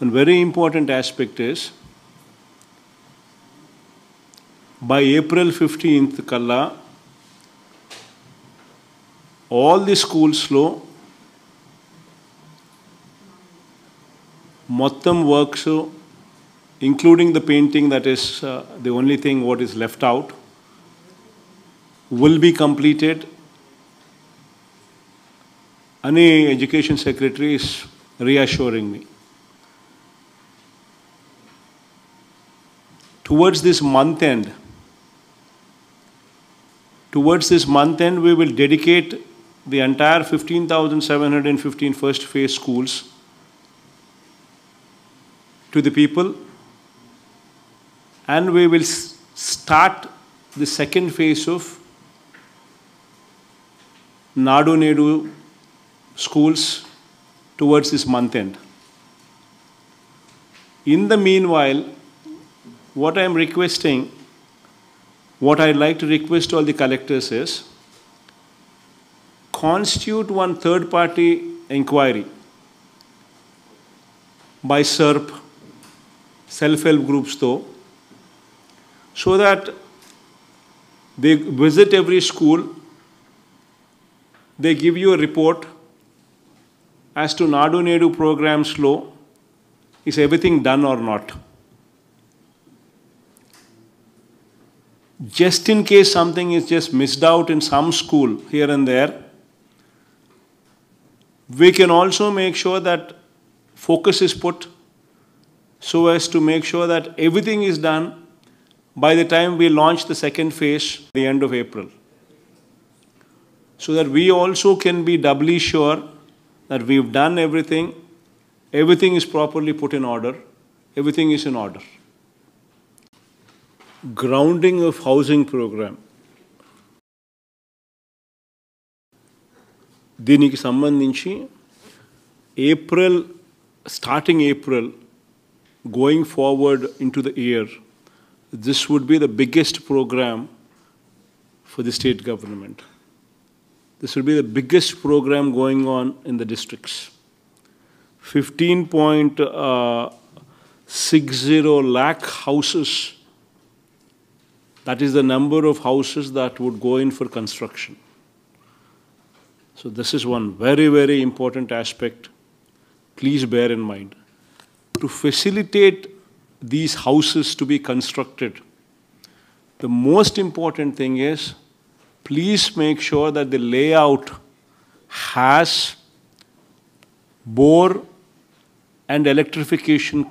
One very important aspect is by April 15th Kalla, all the schooల్స్లో మొత్తం works including the painting that is uh, the only thing what is left out will be completed any education secretary is reassuring me towards this month end, towards this month end, we will dedicate the entire 15,715 first phase schools to the people and we will start the second phase of Nadu Nedu schools towards this month end. In the meanwhile, what I am requesting, what I'd like to request all the collectors is constitute one third party inquiry by SERP, self help groups though, so that they visit every school, they give you a report as to Nadu Nedu program slow, is everything done or not? just in case something is just missed out in some school here and there, we can also make sure that focus is put so as to make sure that everything is done by the time we launch the second phase the end of April. So that we also can be doubly sure that we've done everything, everything is properly put in order, everything is in order grounding of housing program దీనికి సంబంధించి April starting April going forward into the year this would be the biggest program for the state government this would be the biggest program going on in the districts fifteen point six zero lakh houses that is the number of houses that would go in for construction. So this is one very, very important aspect. Please bear in mind. To facilitate these houses to be constructed, the most important thing is please make sure that the layout has bore and electrification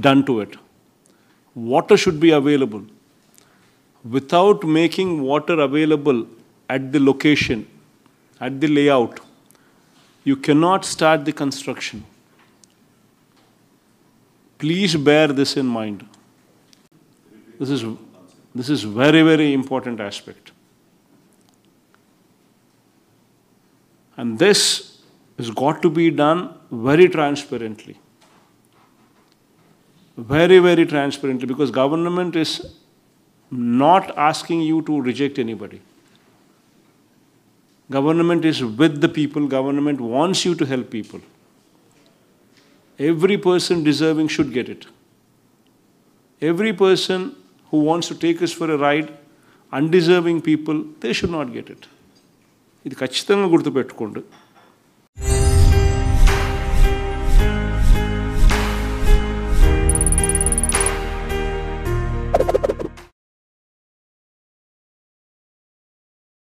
done to it water should be available. Without making water available at the location, at the layout, you cannot start the construction. Please bear this in mind. This is, this is very, very important aspect. And this has got to be done very transparently very, very transparently because government is not asking you to reject anybody. Government is with the people. Government wants you to help people. Every person deserving should get it. Every person who wants to take us for a ride, undeserving people, they should not get it. ఇది ఖచ్చితంగా గుర్తుపెట్టుకోండి